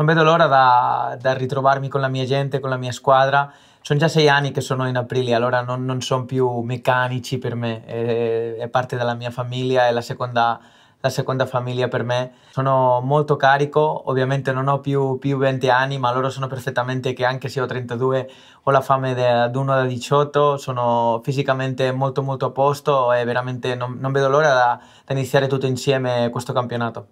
non vedo l'ora da, da, ritrovarmi con la mia gente, con la mia squadra. Sono già sei anni che sono in aprile, allora non, non sono più meccanici per me, è, è, parte della mia famiglia, è la seconda, la seconda, famiglia per me. Sono molto carico, ovviamente non ho più, più 20 anni, ma loro sono perfettamente che anche se ho 32 ho la fame di uno da 18, sono fisicamente molto molto a posto e veramente non, non vedo l'ora da, da iniziare tutto insieme questo campionato.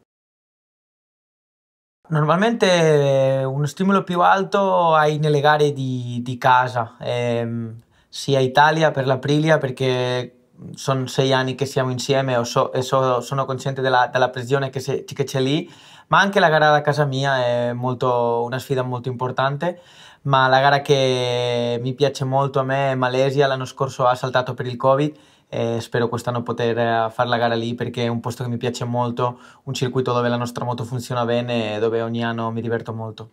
Normalmente eh, uno stimolo più alto hai nelle gare di, di casa, eh, sia Italia per l'Aprilia perché sono sei anni che siamo insieme so, e so, sono consciente della, della pressione che, se, che, c'è lì, ma anche la gara da casa mia è molto, una sfida molto importante, ma la gara che mi piace molto a me è Malesia, l'anno scorso ha saltato per il Covid eh, spero quest'anno poter eh, la gara lì perché è un posto che mi piace molto, un circuito dove la nostra moto funziona bene e dove ogni anno mi diverto molto.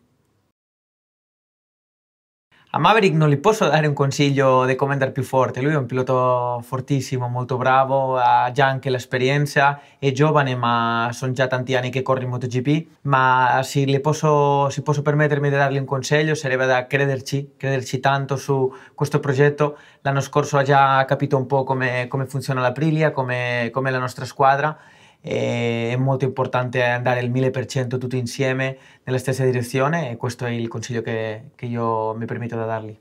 A Maverick non gli posso dare un consiglio di come andare più forte, lui è un pilota fortissimo, molto bravo, ha già anche l'esperienza, è giovane ma sono già tanti anni che corre in MotoGP, ma se posso, se posso permettermi di dargli un consiglio sarebbe da crederci, crederci tanto su questo progetto. L'anno scorso ha già capito un po' come, come funziona l'Aprilia, come, come la nostra squadra è molto importante andare al 1000% tutti insieme nella stessa direzione e questo è il consiglio che, che io mi permetto da dargli.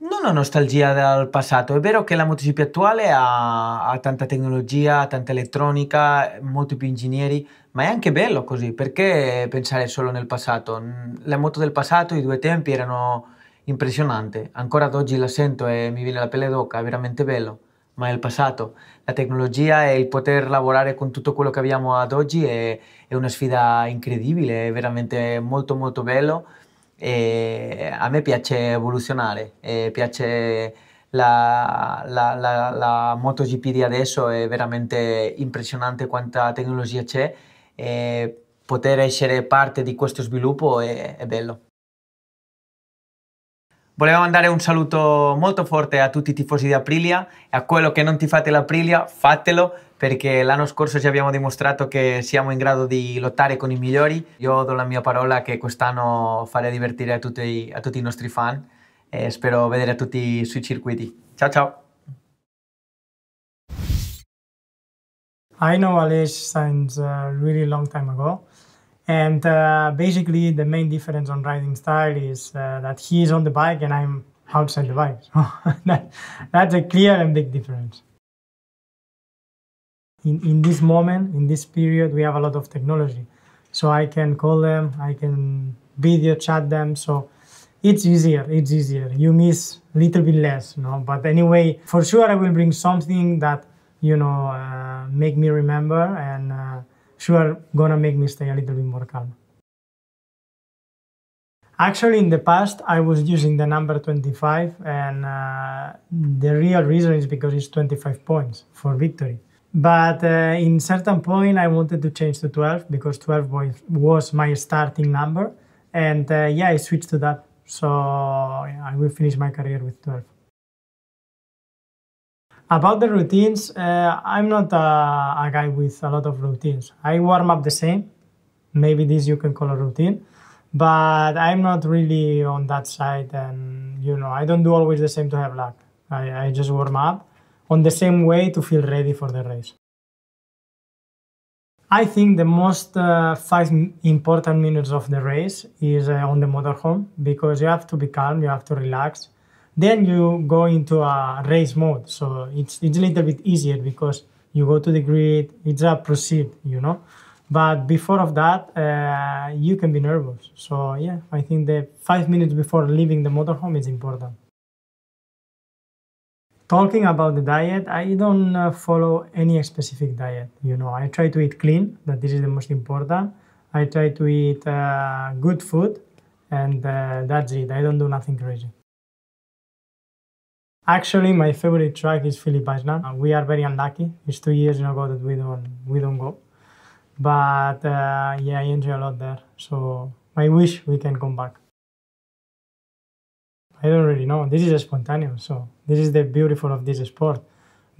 Non ho nostalgia dal passato, è vero che la MotoGP attuale ha, ha, tanta tecnologia, tanta elettronica, molti più ingegneri, ma è anche bello così, perché pensare solo nel passato? La moto del passato, i due tempi erano impressionanti, ancora ad oggi la sento e mi viene la pelle d'oca, è veramente bello ma è il passato. La tecnologia e il poter lavorare con tutto quello che abbiamo ad oggi è, è una sfida incredibile, è veramente molto molto bello. E a me piace evoluzionare, piace la, la, la, la, MotoGP di adesso, è veramente impressionante quanta tecnologia c'è e poter essere parte di questo sviluppo è, è bello. Volevo mandare un saluto molto forte a tutti i tifosi di Aprilia e a quello che non ti fate l'Aprilia, fatelo perché l'anno scorso ci abbiamo dimostrato che siamo in grado di lottare con i migliori. Io do la mia parola che quest'anno farei divertire a tutti, a tutti i nostri fan e spero vedere tutti sui circuiti. Ciao ciao! I know Alish since a uh, really long time ago. And uh, basically, the main difference on riding style is uh, that he is on the bike and I'm outside the bike. So that, that's a clear and big difference. In, in this moment, in this period, we have a lot of technology. So I can call them, I can video chat them. So it's easier, it's easier. You miss a little bit less, you know. But anyway, for sure, I will bring something that, you know, uh, make me remember and uh, sure gonna make me stay a little bit more calm. Actually, in the past, I was using the number 25, and uh, the real reason is because it's 25 points for victory. But uh, in certain point, I wanted to change to 12 because 12 was, was my starting number, and uh, yeah, I switched to that. So yeah, I will finish my career with 12. About the routines, uh, I'm not a, a, guy with a lot of routines. I warm up the same. Maybe this you can call a routine, but I'm not really on that side. And you know, I don't do always the same to have luck. I, I just warm up on the same way to feel ready for the race. I think the most uh, five important minutes of the race is uh, on the motorhome because you have to be calm, you have to relax then you go into a race mode. So it's, it's a little bit easier because you go to the grid, it's a proceed, you know. But before of that, uh, you can be nervous. So yeah, I think the five minutes before leaving the motorhome is important. Talking about the diet, I don't uh, follow any specific diet. You know, I try to eat clean. That this is the most important. I try to eat uh, good food, and uh, that's it. I don't do nothing crazy. Actually, my favorite track is Philip Bajna. Uh, we are very unlucky. It's two years ago that we don't we don't go, but uh, yeah, I enjoy a lot there. So I wish we can come back. I don't really know. This is spontaneous. So this is the beautiful of this sport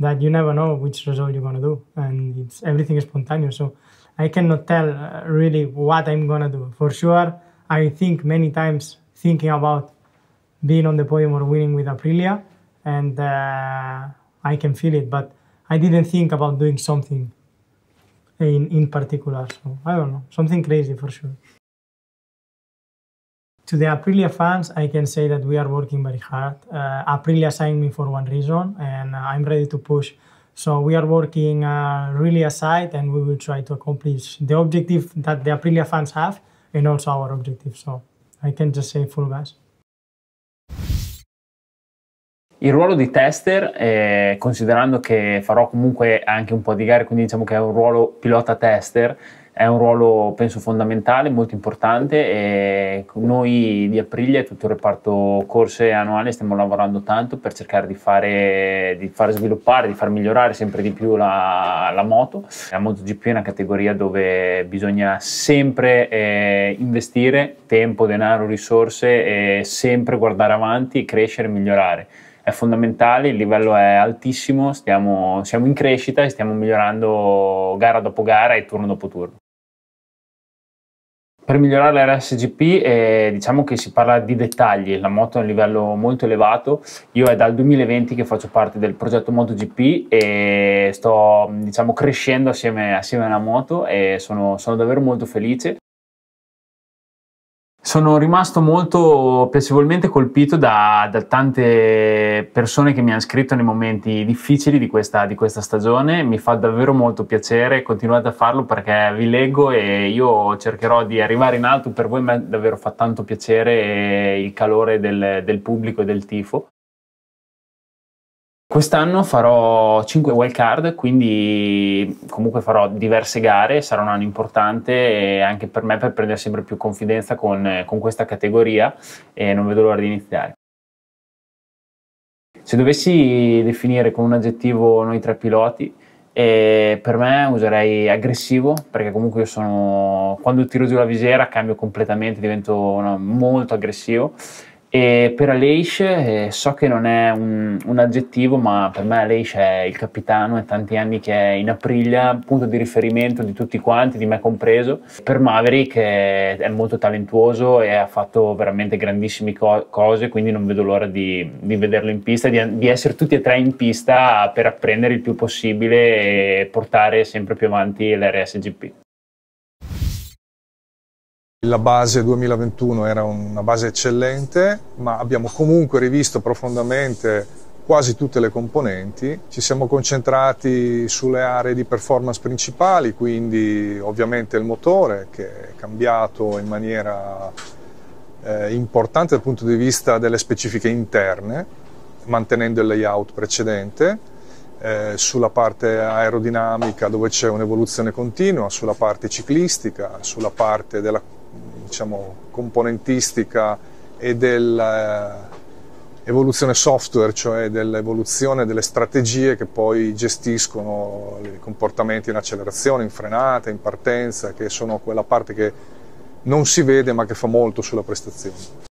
that you never know which result you're gonna do, and it's everything is spontaneous. So I cannot tell uh, really what I'm gonna do. For sure, I think many times thinking about being on the podium or winning with Aprilia and uh, I can feel it. But I didn't think about doing something in in particular. So I don't know, something crazy for sure. To the Aprilia fans, I can say that we are working very hard. Uh, Aprilia signed me for one reason, and uh, I'm ready to push. So we are working uh, really aside, and we will try to accomplish the objective that the Aprilia fans have, and also our objective. So I can just say full gas. Il ruolo di tester, eh, considerando che farò comunque anche un po' di gare, quindi diciamo che è un ruolo pilota tester, è un ruolo penso fondamentale, molto importante e noi di Aprilia e tutto il reparto corse annuale stiamo lavorando tanto per cercare di, fare, di far sviluppare, di far migliorare sempre di più la, la, moto. La MotoGP è una categoria dove bisogna sempre eh, investire tempo, denaro, risorse e sempre guardare avanti, crescere e migliorare è fondamentale, il livello è altissimo, stiamo, siamo in crescita e stiamo migliorando gara dopo gara e turno dopo turno. Per migliorare l'RSGP eh, diciamo che si parla di dettagli, la moto è a un livello molto elevato, io è dal 2020 che faccio parte del progetto MotoGP e sto diciamo, crescendo assieme, assieme alla moto e sono, sono davvero molto felice sono rimasto molto piacevolmente colpito da, da, tante persone che mi hanno scritto nei momenti difficili di questa, di questa, stagione. Mi fa davvero molto piacere, continuate a farlo perché vi leggo e io cercherò di arrivare in alto. Per voi mi ha davvero fatto tanto piacere eh, il calore del, del pubblico e del tifo. Quest'anno farò 5 wild card, quindi comunque farò diverse gare, sarà un anno importante anche per me per prendere sempre più confidenza con, con questa categoria e non vedo l'ora di iniziare. Se dovessi definire con un aggettivo noi tre piloti, e eh, per me userei aggressivo perché comunque io sono quando tiro giù la visiera cambio completamente, divento molto aggressivo e per Aleish eh, so che non è un, un aggettivo, ma per me Aleish è il capitano, è tanti anni che è in Aprilia, punto di riferimento di tutti quanti, di me compreso. Per Maverick è, eh, è molto talentuoso e ha fatto veramente grandissime co cose, quindi non vedo l'ora di, di, vederlo in pista, di, di essere tutti e tre in pista per apprendere il più possibile e portare sempre più avanti l'RSGP. La base 2021 era una base eccellente, ma abbiamo comunque rivisto profondamente quasi tutte le componenti. Ci siamo concentrati sulle aree di performance principali, quindi ovviamente il motore che è cambiato in maniera eh, importante dal punto di vista delle specifiche interne, mantenendo il layout precedente. Eh, sulla parte aerodinamica dove c'è un'evoluzione continua, sulla parte ciclistica, sulla parte della diciamo, componentistica e dell'evoluzione eh, software, cioè dell'evoluzione delle strategie che poi gestiscono i comportamenti in accelerazione, in frenata, in partenza, che sono quella parte che non si vede ma che fa molto sulla prestazione.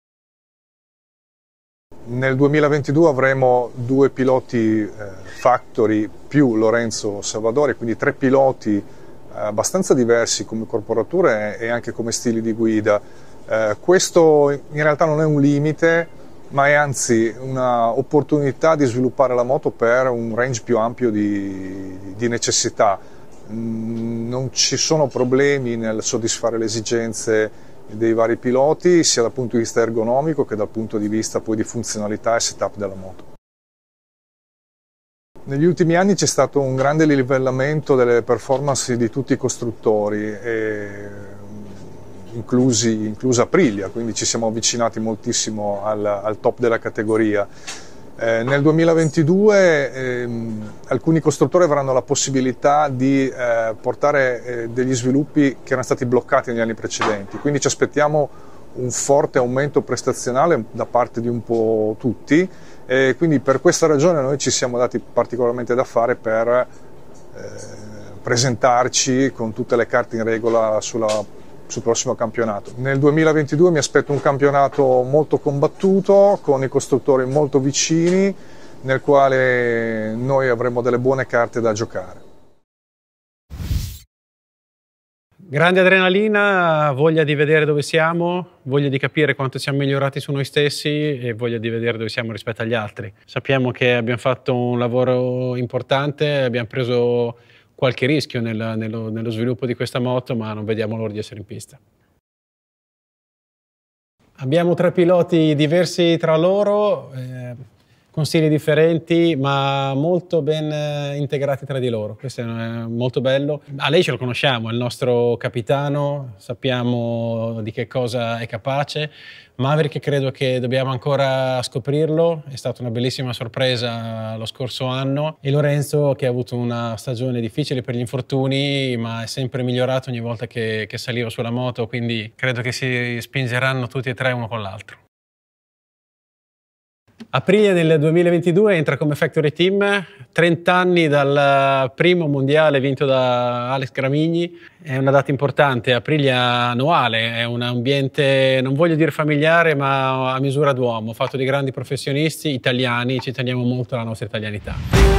Nel 2022 avremo due piloti eh, factory più Lorenzo Salvadori, quindi tre piloti abbastanza diversi come corporature e anche come stili di guida. Eh, questo in realtà non è un limite, ma è anzi un'opportunità di sviluppare la moto per un range più ampio di, di necessità. Mm, non ci sono problemi nel soddisfare le esigenze dei vari piloti, sia dal punto di vista ergonomico che dal punto di vista poi di funzionalità e setup della moto. Negli ultimi anni c'è stato un grande livellamento delle performance di tutti i costruttori, e, mm, inclusi, inclusa Aprilia, quindi ci siamo avvicinati moltissimo al, al top della categoria. Eh, nel 2022 ehm, alcuni costruttori avranno la possibilità di eh, portare eh, degli sviluppi che erano stati bloccati negli anni precedenti, quindi ci aspettiamo un forte aumento prestazionale da parte di un po' tutti e quindi per questa ragione noi ci siamo dati particolarmente da fare per eh, presentarci con tutte le carte in regola sulla, sul prossimo campionato. Nel 2022 mi aspetto un campionato molto combattuto, con i costruttori molto vicini, nel quale noi avremo delle buone carte da giocare. Grande adrenalina, voglia di vedere dove siamo, voglia di capire quanto siamo migliorati su noi stessi e voglia di vedere dove siamo rispetto agli altri. Sappiamo che abbiamo fatto un lavoro importante, abbiamo preso qualche rischio nel, nello, nello sviluppo di questa moto, ma non vediamo l'ora di essere in pista. Abbiamo tre piloti diversi tra loro, eh, con stili differenti ma molto ben eh, integrati tra di loro. Questo è eh, molto bello. A lei ce lo conosciamo, è il nostro capitano, sappiamo di che cosa è capace. Maverick credo che dobbiamo ancora scoprirlo, è stata una bellissima sorpresa lo scorso anno e Lorenzo che ha avuto una stagione difficile per gli infortuni ma è sempre migliorato ogni volta che, che saliva sulla moto quindi credo che si spingeranno tutti e tre uno con l'altro. Aprile del 2022 entra come Factory Team, 30 anni dal primo mondiale vinto da Alex Gramigni, è una data importante, aprile annuale, è un ambiente, non voglio dire familiare, ma a misura d'uomo, fatto di grandi professionisti italiani, ci teniamo molto alla nostra italianità.